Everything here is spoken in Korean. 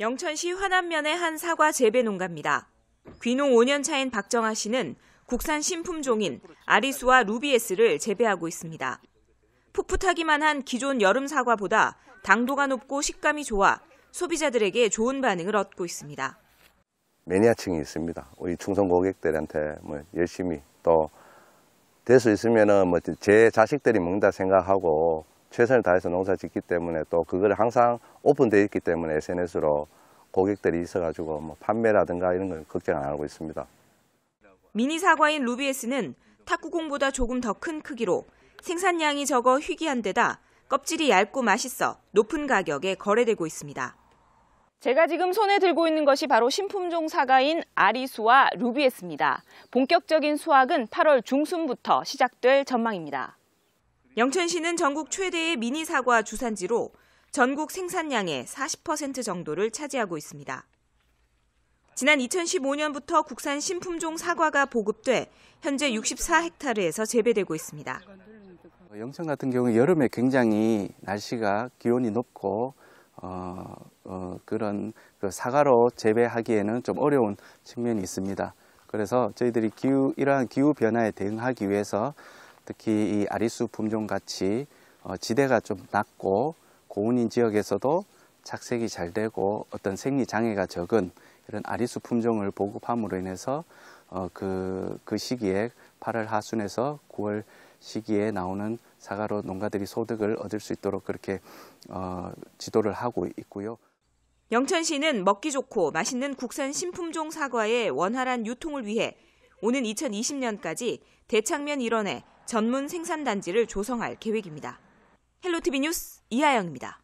영천시 화남면의 한 사과 재배 농가입니다. 귀농 5년 차인 박정아 씨는 국산 신품종인 아리수와 루비에스를 재배하고 있습니다. 풋풋하기만 한 기존 여름 사과보다 당도가 높고 식감이 좋아 소비자들에게 좋은 반응을 얻고 있습니다. 매니아층이 있습니다. 우리 충성 고객들한테 뭐 열심히 또 될 수있으면뭐제 자식들이 먹는다 생각하고 최선을 다해서 농사 짓기 때문에 또 그걸 항상 오픈되어 있기 때문에 SNS로 고객들이 있어가지고 뭐 판매라든가 이런 걸 걱정 안 하고 있습니다. 미니 사과인 루비에스는 탁구공보다 조금 더 큰 크기로 생산량이 적어 희귀한 데다 껍질이 얇고 맛있어 높은 가격에 거래되고 있습니다. 제가 지금 손에 들고 있는 것이 바로 신품종 사과인 아리수와 루비에스입니다. 본격적인 수확은 8월 중순부터 시작될 전망입니다. 영천시는 전국 최대의 미니 사과 주산지로 전국 생산량의 40% 정도를 차지하고 있습니다. 지난 2015년부터 국산 신품종 사과가 보급돼 현재 64헥타르에서 재배되고 있습니다. 영천 같은 경우 여름에 굉장히 날씨가 기온이 높고 어, 어, 그런 그 사과로 재배하기에는 좀 어려운 측면이 있습니다. 그래서 저희들이 기후 이러한 기후 변화에 대응하기 위해서 특히 이 아리수 품종 같이 어, 지대가 좀 낮고 고운인 지역에서도 착색이 잘 되고 어떤 생리 장애가 적은 이런 아리수 품종을 보급함으로 인해서 어, 그, 그 시기에 8월 하순에서 9월 시기에 나오는 사과로 농가들이 소득을 얻을 수 있도록 그렇게 어, 지도를 하고 있고요. 영천시는 먹기 좋고 맛있는 국산 신품종 사과의 원활한 유통을 위해 오는 2020년까지 대창면 일원에 전문 생산단지를 조성할 계획입니다. 헬로티비 뉴스 이하영입니다.